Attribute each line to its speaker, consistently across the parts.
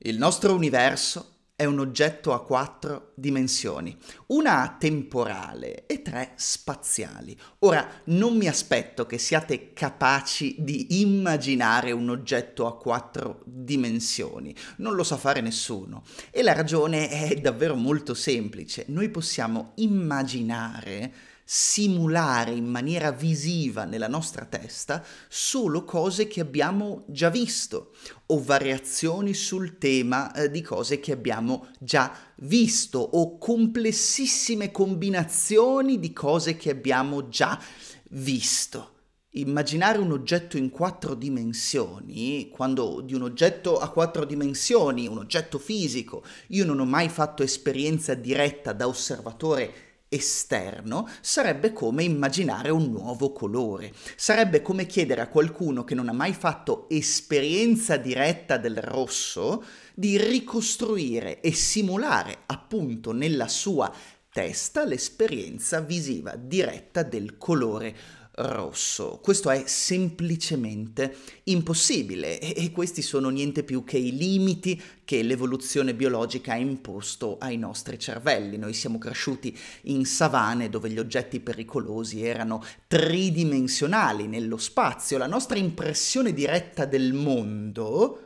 Speaker 1: Il nostro universo è un oggetto a quattro dimensioni, una temporale e tre spaziali. Ora, non mi aspetto che siate capaci di immaginare un oggetto a quattro dimensioni, non lo sa fare nessuno. E la ragione è davvero molto semplice, noi possiamo immaginare simulare in maniera visiva nella nostra testa solo cose che abbiamo già visto o variazioni sul tema eh, di cose che abbiamo già visto o complessissime combinazioni di cose che abbiamo già visto. Immaginare un oggetto in quattro dimensioni, quando di un oggetto a quattro dimensioni, un oggetto fisico, io non ho mai fatto esperienza diretta da osservatore esterno sarebbe come immaginare un nuovo colore, sarebbe come chiedere a qualcuno che non ha mai fatto esperienza diretta del rosso di ricostruire e simulare appunto nella sua testa l'esperienza visiva diretta del colore rosso. Questo è semplicemente impossibile e, questi sono niente più che i limiti che l'evoluzione biologica ha imposto ai nostri cervelli. Noi siamo cresciuti in savane dove gli oggetti pericolosi erano tridimensionali nello spazio. La nostra impressione diretta del mondo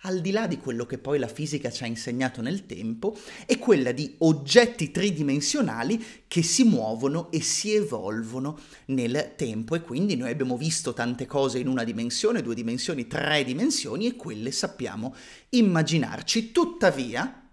Speaker 1: al di là di quello che poi la fisica ci ha insegnato nel tempo, è quella di oggetti tridimensionali che si muovono e si evolvono nel tempo e quindi noi abbiamo visto tante cose in una dimensione, due dimensioni, tre dimensioni e quelle sappiamo immaginarci. Tuttavia,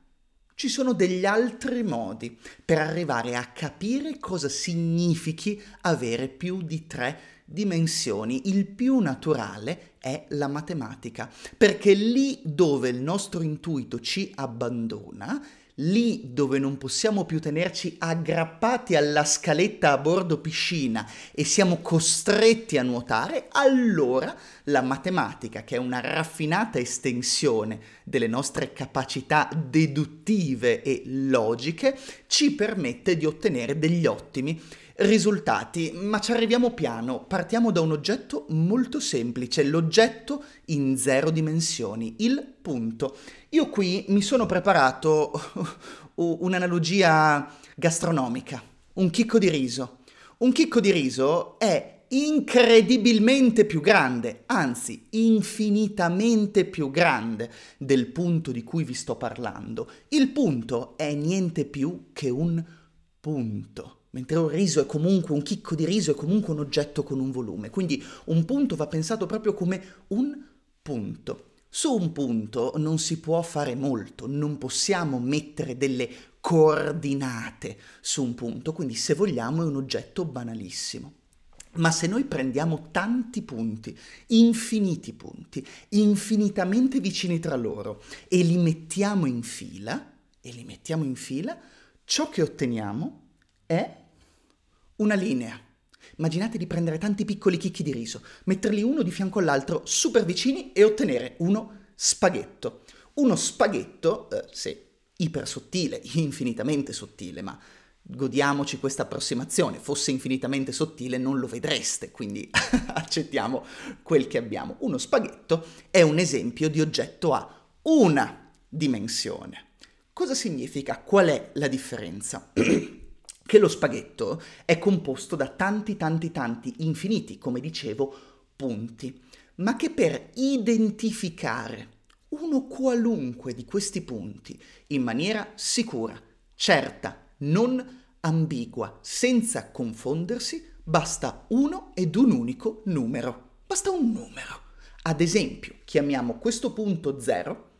Speaker 1: ci sono degli altri modi per arrivare a capire cosa significhi avere più di tre dimensioni. Il più naturale è la matematica, perché lì dove il nostro intuito ci abbandona, lì dove non possiamo più tenerci aggrappati alla scaletta a bordo piscina e siamo costretti a nuotare, allora la matematica, che è una raffinata estensione delle nostre capacità deduttive e logiche, ci permette di ottenere degli ottimi Risultati, ma ci arriviamo piano. Partiamo da un oggetto molto semplice, l'oggetto in zero dimensioni, il punto. Io qui mi sono preparato un'analogia gastronomica, un chicco di riso. Un chicco di riso è incredibilmente più grande, anzi infinitamente più grande del punto di cui vi sto parlando. Il punto è niente più che un punto mentre un riso è comunque, un chicco di riso è comunque un oggetto con un volume, quindi un punto va pensato proprio come un punto. Su un punto non si può fare molto, non possiamo mettere delle coordinate su un punto, quindi se vogliamo è un oggetto banalissimo. Ma se noi prendiamo tanti punti, infiniti punti, infinitamente vicini tra loro e li mettiamo in fila, e li mettiamo in fila, ciò che otteniamo è una linea. Immaginate di prendere tanti piccoli chicchi di riso, metterli uno di fianco all'altro super vicini e ottenere uno spaghetto. Uno spaghetto, eh, se iper sottile, infinitamente sottile, ma godiamoci questa approssimazione, fosse infinitamente sottile non lo vedreste, quindi accettiamo quel che abbiamo. Uno spaghetto è un esempio di oggetto a una dimensione. Cosa significa? Qual è la differenza? che lo spaghetto è composto da tanti, tanti, tanti, infiniti, come dicevo, punti, ma che per identificare uno qualunque di questi punti in maniera sicura, certa, non ambigua, senza confondersi, basta uno ed un unico numero. Basta un numero. Ad esempio, chiamiamo questo punto 0,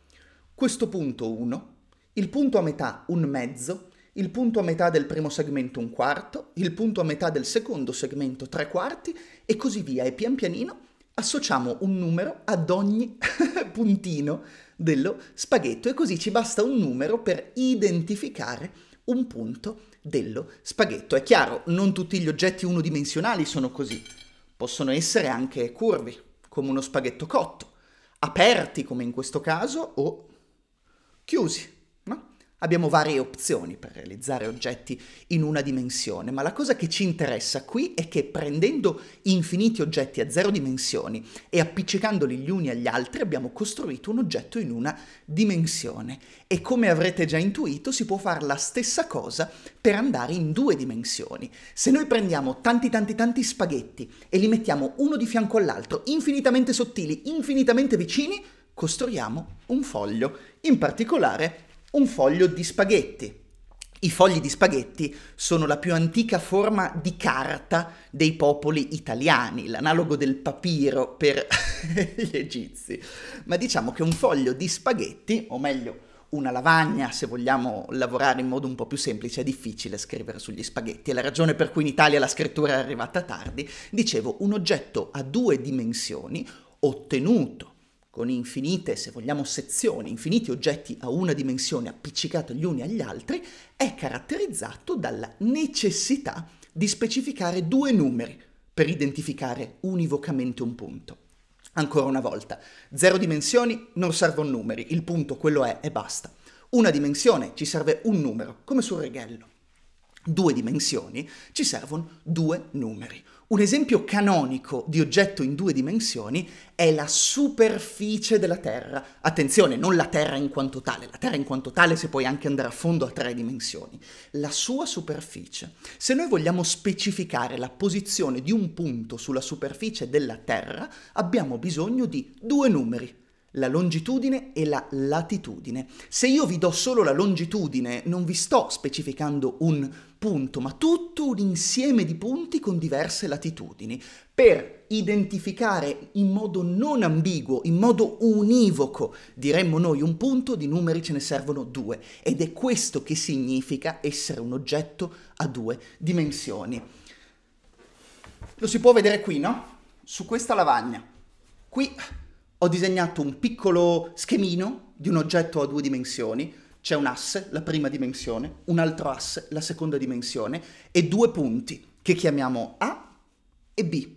Speaker 1: questo punto 1, il punto a metà un mezzo, il punto a metà del primo segmento un quarto, il punto a metà del secondo segmento tre quarti e così via. E pian pianino associamo un numero ad ogni puntino dello spaghetto e così ci basta un numero per identificare un punto dello spaghetto. È chiaro, non tutti gli oggetti unidimensionali sono così. Possono essere anche curvi, come uno spaghetto cotto, aperti come in questo caso o chiusi Abbiamo varie opzioni per realizzare oggetti in una dimensione, ma la cosa che ci interessa qui è che prendendo infiniti oggetti a zero dimensioni e appiccicandoli gli uni agli altri abbiamo costruito un oggetto in una dimensione e come avrete già intuito si può fare la stessa cosa per andare in due dimensioni. Se noi prendiamo tanti tanti tanti spaghetti e li mettiamo uno di fianco all'altro, infinitamente sottili, infinitamente vicini, costruiamo un foglio, in particolare un foglio di spaghetti. I fogli di spaghetti sono la più antica forma di carta dei popoli italiani, l'analogo del papiro per gli egizi. Ma diciamo che un foglio di spaghetti, o meglio una lavagna, se vogliamo lavorare in modo un po' più semplice, è difficile scrivere sugli spaghetti, è la ragione per cui in Italia la scrittura è arrivata tardi, dicevo un oggetto a due dimensioni ottenuto con infinite, se vogliamo, sezioni, infiniti oggetti a una dimensione appiccicati gli uni agli altri, è caratterizzato dalla necessità di specificare due numeri per identificare univocamente un punto. Ancora una volta, zero dimensioni non servono numeri, il punto quello è e basta. Una dimensione ci serve un numero, come sul righello due dimensioni, ci servono due numeri. Un esempio canonico di oggetto in due dimensioni è la superficie della Terra. Attenzione, non la Terra in quanto tale, la Terra in quanto tale se puoi anche andare a fondo a tre dimensioni. La sua superficie. Se noi vogliamo specificare la posizione di un punto sulla superficie della Terra, abbiamo bisogno di due numeri, la longitudine e la latitudine. Se io vi do solo la longitudine, non vi sto specificando un punto, ma tutto un insieme di punti con diverse latitudini, per identificare in modo non ambiguo, in modo univoco, diremmo noi un punto, di numeri ce ne servono due, ed è questo che significa essere un oggetto a due dimensioni. Lo si può vedere qui, no? Su questa lavagna. Qui ho disegnato un piccolo schemino di un oggetto a due dimensioni, c'è un asse, la prima dimensione, un altro asse, la seconda dimensione, e due punti che chiamiamo A e B.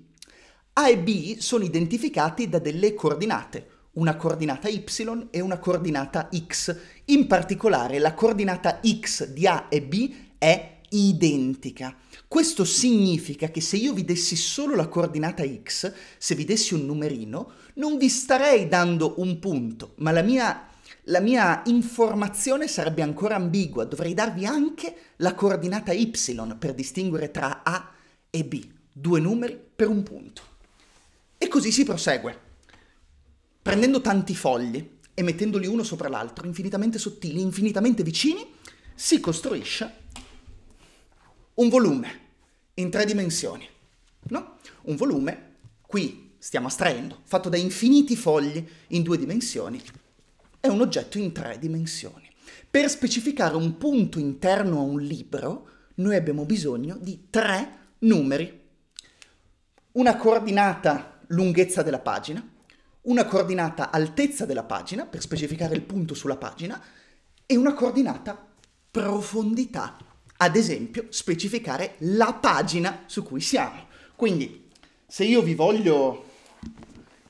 Speaker 1: A e B sono identificati da delle coordinate, una coordinata y e una coordinata x. In particolare la coordinata x di A e B è identica. Questo significa che se io vi dessi solo la coordinata x, se vi dessi un numerino, non vi starei dando un punto, ma la mia, la mia informazione sarebbe ancora ambigua, dovrei darvi anche la coordinata y per distinguere tra a e b, due numeri per un punto. E così si prosegue, prendendo tanti fogli e mettendoli uno sopra l'altro, infinitamente sottili, infinitamente vicini, si costruisce un volume in tre dimensioni, no? Un volume, qui stiamo astraendo, fatto da infiniti fogli in due dimensioni, è un oggetto in tre dimensioni. Per specificare un punto interno a un libro, noi abbiamo bisogno di tre numeri. Una coordinata lunghezza della pagina, una coordinata altezza della pagina, per specificare il punto sulla pagina, e una coordinata profondità ad esempio, specificare la pagina su cui siamo. Quindi, se io vi voglio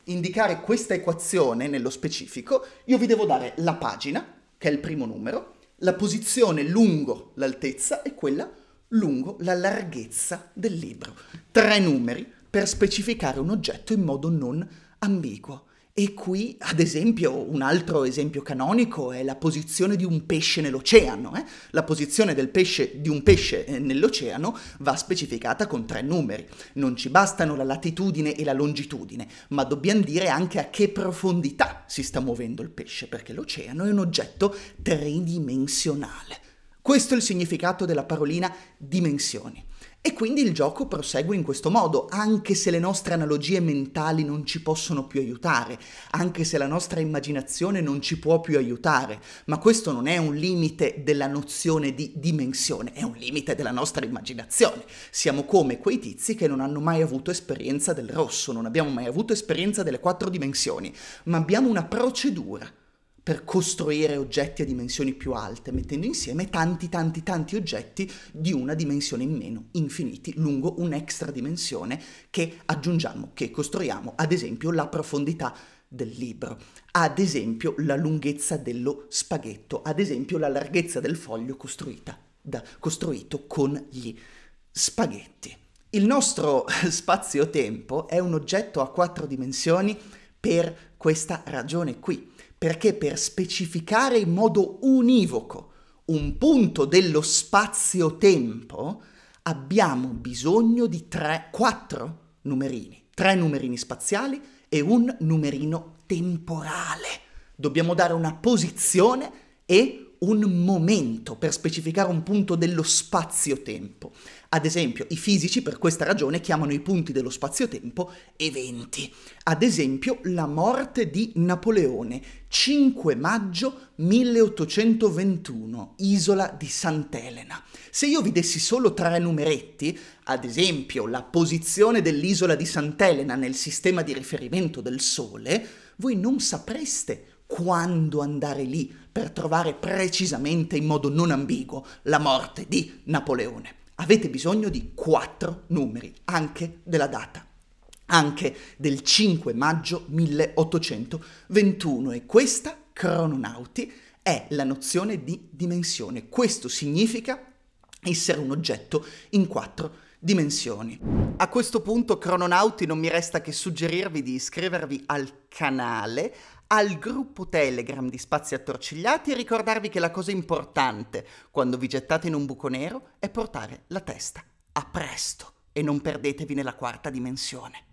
Speaker 1: indicare questa equazione nello specifico, io vi devo dare la pagina, che è il primo numero, la posizione lungo l'altezza e quella lungo la larghezza del libro. Tre numeri per specificare un oggetto in modo non ambiguo. E qui, ad esempio, un altro esempio canonico è la posizione di un pesce nell'oceano. Eh? La posizione pesce, di un pesce eh, nell'oceano va specificata con tre numeri. Non ci bastano la latitudine e la longitudine, ma dobbiamo dire anche a che profondità si sta muovendo il pesce, perché l'oceano è un oggetto tridimensionale. Questo è il significato della parolina dimensioni. E quindi il gioco prosegue in questo modo, anche se le nostre analogie mentali non ci possono più aiutare, anche se la nostra immaginazione non ci può più aiutare, ma questo non è un limite della nozione di dimensione, è un limite della nostra immaginazione. Siamo come quei tizi che non hanno mai avuto esperienza del rosso, non abbiamo mai avuto esperienza delle quattro dimensioni, ma abbiamo una procedura per costruire oggetti a dimensioni più alte, mettendo insieme tanti tanti tanti oggetti di una dimensione in meno, infiniti, lungo un'extra dimensione che aggiungiamo, che costruiamo, ad esempio la profondità del libro, ad esempio la lunghezza dello spaghetto, ad esempio la larghezza del foglio da, costruito con gli spaghetti. Il nostro spazio-tempo è un oggetto a quattro dimensioni per questa ragione qui perché per specificare in modo univoco un punto dello spazio-tempo abbiamo bisogno di tre, quattro numerini, tre numerini spaziali e un numerino temporale. Dobbiamo dare una posizione e un momento per specificare un punto dello spazio-tempo. Ad esempio, i fisici per questa ragione chiamano i punti dello spazio-tempo eventi. Ad esempio, la morte di Napoleone, 5 maggio 1821, isola di Sant'Elena. Se io vi dessi solo tre numeretti, ad esempio la posizione dell'isola di Sant'Elena nel sistema di riferimento del Sole, voi non sapreste quando andare lì per trovare precisamente in modo non ambiguo la morte di Napoleone avete bisogno di quattro numeri, anche della data anche del 5 maggio 1821 e questa, crononauti, è la nozione di dimensione. Questo significa essere un oggetto in quattro dimensioni dimensioni. A questo punto, crononauti, non mi resta che suggerirvi di iscrivervi al canale, al gruppo Telegram di Spazi Attorcigliati e ricordarvi che la cosa importante quando vi gettate in un buco nero è portare la testa. A presto e non perdetevi nella quarta dimensione.